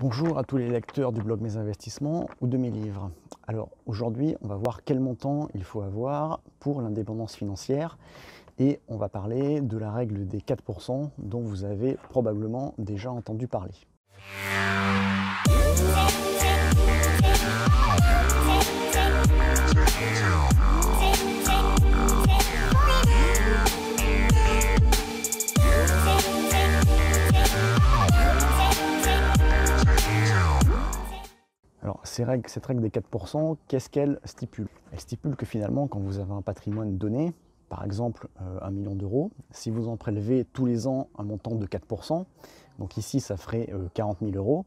Bonjour à tous les lecteurs du blog Mes Investissements ou de mes livres. Alors aujourd'hui, on va voir quel montant il faut avoir pour l'indépendance financière et on va parler de la règle des 4% dont vous avez probablement déjà entendu parler. cette règle des 4%, qu'est-ce qu'elle stipule Elle stipule que finalement, quand vous avez un patrimoine donné, par exemple euh, un 1 million d'euros, si vous en prélevez tous les ans un montant de 4%, donc ici ça ferait 40 euh, 000 euros,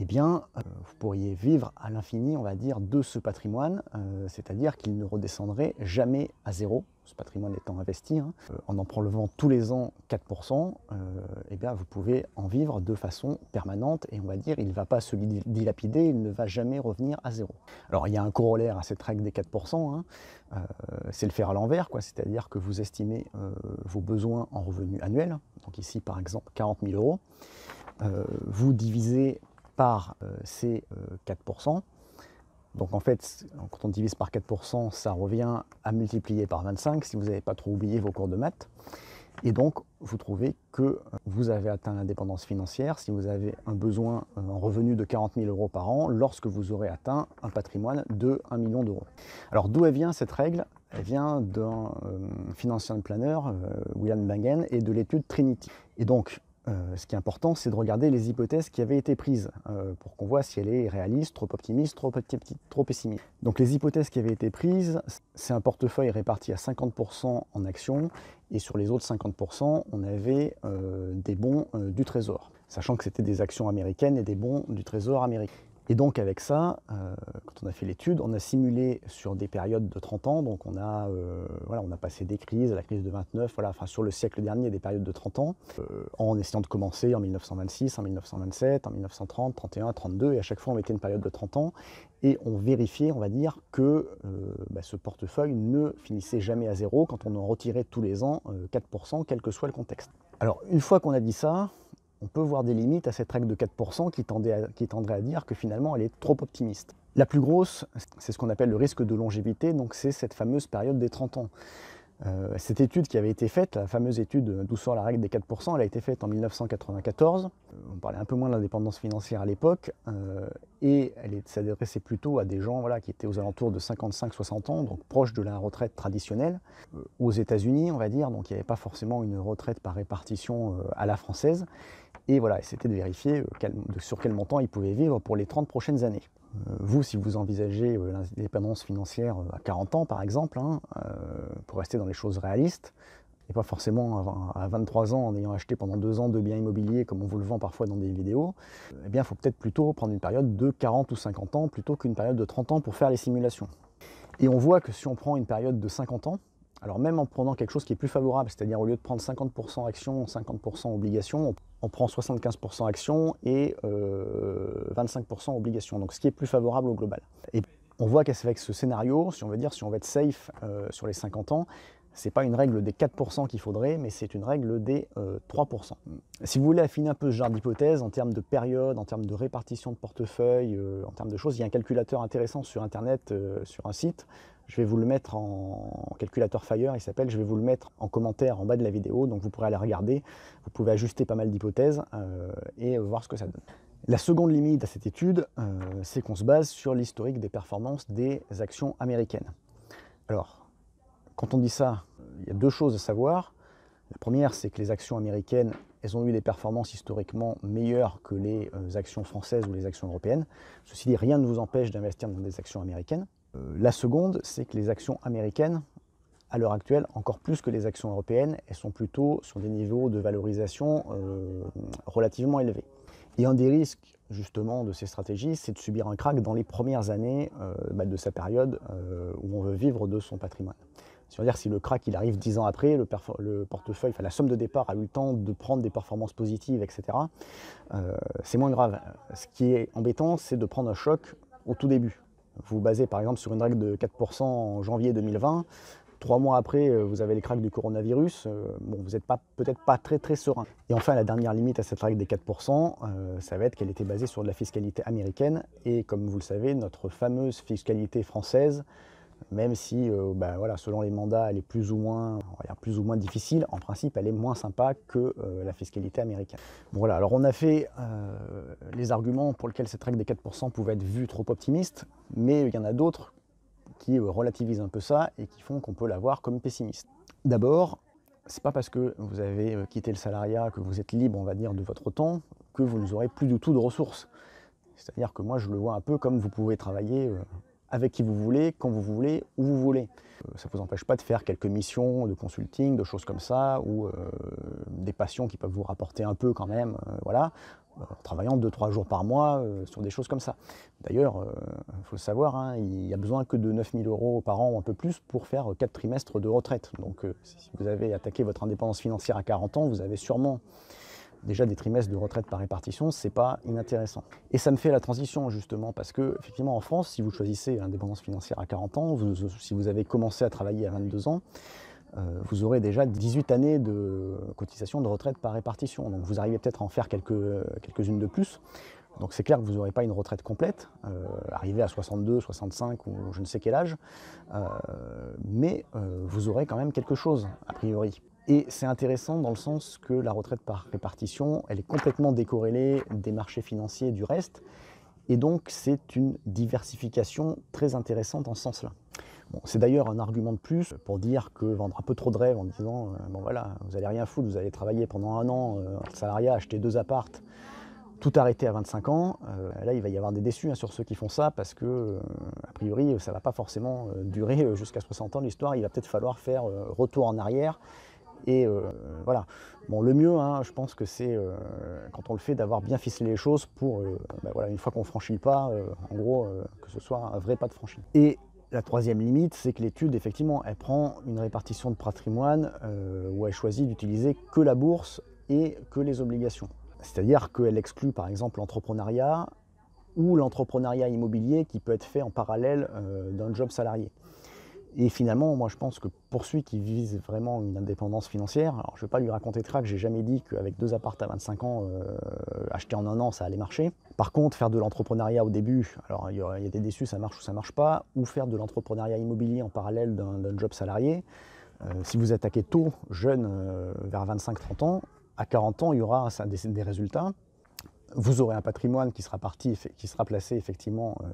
eh bien, euh, vous pourriez vivre à l'infini, on va dire, de ce patrimoine, euh, c'est-à-dire qu'il ne redescendrait jamais à zéro, ce patrimoine étant investi, hein. euh, en en prélevant tous les ans 4%, eh bien, vous pouvez en vivre de façon permanente, et on va dire, il ne va pas se dilapider, il ne va jamais revenir à zéro. Alors, il y a un corollaire à cette règle des 4%, hein. c'est le faire à l'envers, c'est-à-dire que vous estimez vos besoins en revenus annuels, donc ici, par exemple, 40 000 euros, vous divisez par euh, euh, ces 4%. Donc en fait, quand on divise par 4%, ça revient à multiplier par 25 si vous n'avez pas trop oublié vos cours de maths. Et donc, vous trouvez que euh, vous avez atteint l'indépendance financière si vous avez un besoin, un revenu de 40 000 euros par an lorsque vous aurez atteint un patrimoine de 1 million d'euros. Alors d'où elle vient cette règle Elle vient d'un financier planeur William Bangen, et de l'étude Trinity. Et donc, euh, ce qui est important, c'est de regarder les hypothèses qui avaient été prises euh, pour qu'on voit si elle est réaliste, trop optimiste, trop, pessimiste. Donc les hypothèses qui avaient été prises, c'est un portefeuille réparti à 50% en actions et sur les autres 50%, on avait euh, des bons du Trésor, sachant que c'était des actions américaines et des bons du Trésor américain. Et donc avec ça, euh, quand on a fait l'étude, on a simulé sur des périodes de 30 ans, donc on a, euh, voilà, on a passé des crises, la crise de 29, voilà, sur le siècle dernier, des périodes de 30 ans, euh, en essayant de commencer en 1926, en 1927, en 1930, 31, 32, et à chaque fois on mettait une période de 30 ans, et on vérifiait, on va dire, que bah, ce portefeuille ne finissait jamais à zéro quand on en retirait tous les ans 4%, quel que soit le contexte. Alors une fois qu'on a dit ça, on peut voir des limites à cette règle de 4% qui, tendrait à dire que finalement elle est trop optimiste. La plus grosse, c'est ce qu'on appelle le risque de longévité, donc c'est cette fameuse période des 30 ans. Euh, cette étude qui avait été faite, la fameuse étude d'où sort la règle des 4%, elle a été faite en 1994. Euh, on parlait un peu moins de l'indépendance financière à l'époque, euh, et elle s'adressait plutôt à des gens voilà, qui étaient aux alentours de 55-60 ans, donc proches de la retraite traditionnelle. aux États-Unis, on va dire, donc il n'y avait pas forcément une retraite par répartition à la française. Et voilà, c'était de vérifier euh, sur quel montant ils pouvaient vivre pour les 30 prochaines années. Euh, vous, si vous envisagez euh, l'indépendance financière à 40 ans, par exemple, hein, pour rester dans les choses réalistes, et pas forcément à 23 ans en ayant acheté pendant 2 ans de biens immobiliers comme on vous le vend parfois dans des vidéos, eh bien, il faut peut-être plutôt prendre une période de 40 ou 50 ans plutôt qu'une période de 30 ans pour faire les simulations. Et on voit que si on prend une période de 50 ans, alors même en prenant quelque chose qui est plus favorable, c'est-à-dire au lieu de prendre 50% action, 50% obligation, on prend 75% action et 25% euh, obligation, donc ce qui est plus favorable au global. Et on voit qu'avec ce scénario, si on veut dire, si on veut être safe euh, sur les 50 ans, ce n'est pas une règle des 4% qu'il faudrait, mais c'est une règle des 3%. Euh, si vous voulez affiner un peu ce genre d'hypothèse en termes de période, en termes de répartition de portefeuille, en termes de choses, il y a un calculateur intéressant sur Internet, sur un site, je vais vous le mettre en calculateur Fire, il s'appelle, je vais vous le mettre en commentaire en bas de la vidéo, donc vous pourrez aller regarder, vous pouvez ajuster pas mal d'hypothèses euh, et voir ce que ça donne. La seconde limite à cette étude, euh, c'est qu'on se base sur l'historique des performances des actions américaines. Alors, quand on dit ça, il y a deux choses à savoir. La première, c'est que les actions américaines, elles ont eu des performances historiquement meilleures que les euh, actions françaises ou les actions européennes. Ceci dit, rien ne vous empêche d'investir dans des actions américaines. Euh, la seconde, c'est que les actions américaines, à l'heure actuelle, encore plus que les actions européennes, elles sont plutôt sur des niveaux de valorisation euh, relativement élevés. Et un des risques justement de ces stratégies, c'est de subir un crack dans les premières années euh, bah, de sa période où on veut vivre de son patrimoine. C'est-à-dire si le crack il arrive dix ans après, le, portefeuille, la somme de départ a eu le temps de prendre des performances positives, etc. c'est moins grave. Ce qui est embêtant, c'est de prendre un choc au tout début, vous basez par exemple sur une règle de 4% en janvier 2020. Trois mois après, euh, vous avez les craques du coronavirus. Euh, bon, vous n'êtes pas, peut-être pas très très serein. Et enfin, la dernière limite à cette règle des 4%, euh, ça va être qu'elle était basée sur de la fiscalité américaine. Et comme vous le savez, notre fameuse fiscalité française même si, euh, bah, voilà, selon les mandats, elle est plus ou moins, plus ou moins difficile, en principe, elle est moins sympa que euh, la fiscalité américaine. voilà, alors on a fait euh, les arguments pour lesquels cette règle des 4% pouvait être vue trop optimiste, mais il y en a d'autres qui relativisent un peu ça et qui font qu'on peut la voir comme pessimiste. D'abord, ce c'est pas parce que vous avez quitté le salariat que vous êtes libre, on va dire, de votre temps, que vous n'aurez plus du tout de ressources. C'est-à-dire que moi, je le vois un peu comme vous pouvez travailler avec qui vous voulez, quand vous voulez, où vous voulez. Euh, ça ne vous empêche pas de faire quelques missions de consulting, de choses comme ça, ou euh, des passions qui peuvent vous rapporter un peu quand même, euh, voilà, en travaillant 2-3 jours par mois sur des choses comme ça. D'ailleurs, il faut le savoir, hein, il n'y a besoin que de 9000 euros par an ou un peu plus pour faire 4 trimestres de retraite. Donc si vous avez attaqué votre indépendance financière à 40 ans, vous avez sûrement déjà des trimestres de retraite par répartition, c'est pas inintéressant. Et ça me fait la transition justement parce que effectivement en France, si vous choisissez l'indépendance financière à 40 ans, si vous avez commencé à travailler à 22 ans, euh, vous aurez déjà 18 années de cotisation de retraite par répartition. Donc vous arrivez peut-être à en faire quelques, quelques-unes de plus. Donc c'est clair que vous n'aurez pas une retraite complète, euh, arrivé à 62, 65 ou je ne sais quel âge, euh, mais vous aurez quand même quelque chose, a priori. Et c'est intéressant dans le sens que la retraite par répartition, elle est complètement décorrélée des marchés financiers du reste. Et donc, c'est une diversification très intéressante en ce sens-là. Bon, c'est d'ailleurs un argument de plus pour dire que vendre un peu trop de rêve en disant euh, bon voilà, vous allez rien foutre, vous allez travailler pendant un an euh, en salariat, acheter deux appartes, tout arrêter à 25 ans. Euh, là, il va y avoir des déçus hein, sur ceux qui font ça parce que, euh, a priori, ça ne va pas forcément durer jusqu'à 60 ans l'histoire. Il va peut-être falloir faire retour en arrière et euh, voilà. Bon, le mieux, hein, je pense que c'est euh, quand on le fait d'avoir bien ficelé les choses pour, euh, ben une fois qu'on franchit pas, en gros, que ce soit un vrai pas de franchise. Et la troisième limite, c'est que l'étude, effectivement, elle prend une répartition de patrimoine où elle choisit d'utiliser que la bourse et que les obligations. C'est-à-dire qu'elle exclut, par exemple, l'entrepreneuriat ou l'entrepreneuriat immobilier qui peut être fait en parallèle d'un job salarié. Et finalement, moi je pense que pour celui qui vise vraiment une indépendance financière, alors je ne vais pas lui raconter je j'ai jamais dit qu'avec deux appartes à 25 ans, euh, acheter en un an, ça allait marcher. Par contre, faire de l'entrepreneuriat au début, alors il y, a des déçus, ça marche ou ça marche pas, ou faire de l'entrepreneuriat immobilier en parallèle d'un job salarié, euh, si vous attaquez tôt, jeune, euh, vers 25-30 ans, à 40 ans, il y aura des, des, résultats. Vous aurez un patrimoine qui sera parti, qui sera placé effectivement euh,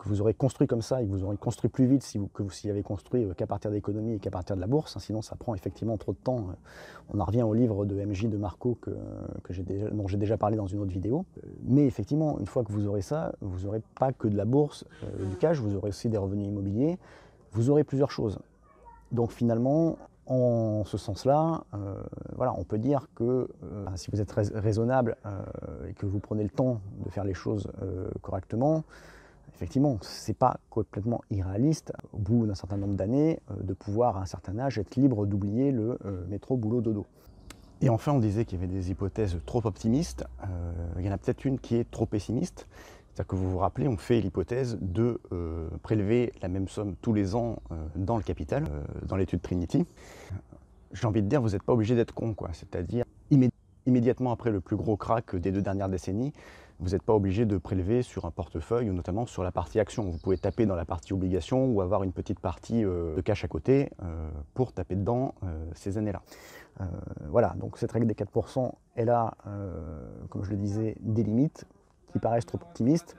que vous aurez construit comme ça et que vous aurez construit plus vite si vous, que vous y avez construit euh, qu'à partir d'économie et qu'à partir de la bourse. Hein, sinon, ça prend effectivement trop de temps. Euh. On en revient au livre de MJ de Marco que, euh, j'ai dont j'ai déjà parlé dans une autre vidéo. Mais effectivement, une fois que vous aurez ça, vous n'aurez pas que de la bourse, du cash, vous aurez aussi des revenus immobiliers, vous aurez plusieurs choses. Donc finalement, en ce sens-là, voilà, on peut dire que si vous êtes raisonnable et que vous prenez le temps de faire les choses correctement, effectivement, ce c'est pas complètement irréaliste, au bout d'un certain nombre d'années, euh, de pouvoir à un certain âge être libre d'oublier le euh, métro boulot dodo. Et enfin, on disait qu'il y avait des hypothèses trop optimistes. Euh, il y en a peut-être une qui est trop pessimiste. C'est-à-dire que vous vous rappelez, on fait l'hypothèse de prélever la même somme tous les ans dans le capital, dans l'étude Trinity. J'ai envie de dire, vous n'êtes pas obligé d'être con, quoi. C'est-à-dire, immédiatement après le plus gros crack des deux dernières décennies, vous n'êtes pas obligé de prélever sur un portefeuille ou notamment sur la partie action. Vous pouvez taper dans la partie obligation ou avoir une petite partie euh, de cash à côté euh, pour taper dedans euh, ces années-là. voilà, donc cette règle des 4%, elle a, comme je le disais, des limites qui paraissent trop optimistes.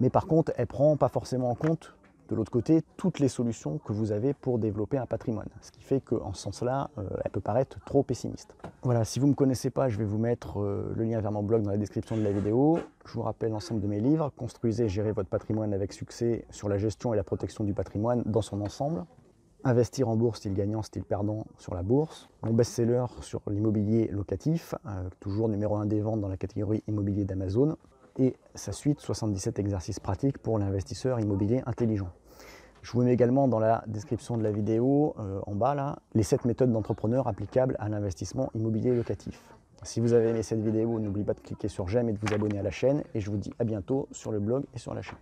Mais par contre, elle prend pas forcément en compte de l'autre côté toutes les solutions que vous avez pour développer un patrimoine. Ce qui fait qu'en ce sens-là, euh, elle peut paraître trop pessimiste. Voilà, si vous ne me connaissez pas, je vais vous mettre euh, le lien vers mon blog dans la description de la vidéo. Je vous rappelle l'ensemble de mes livres, Construisez et gérez votre patrimoine avec succès sur la gestion et la protection du patrimoine dans son ensemble. Investir en bourse, style gagnant, style perdant sur la bourse. Mon best-seller sur l'immobilier locatif, euh, toujours numéro 1 des ventes dans la catégorie immobilier d'Amazon. Et sa suite, 77 exercices pratiques pour l'investisseur immobilier intelligent. Je vous mets également dans la description de la vidéo, euh, en bas là, les 7 méthodes d'entrepreneur applicables à l'investissement immobilier locatif. Si vous avez aimé cette vidéo, n'oubliez pas de cliquer sur j'aime et de vous abonner à la chaîne. Et je vous dis à bientôt sur le blog et sur la chaîne.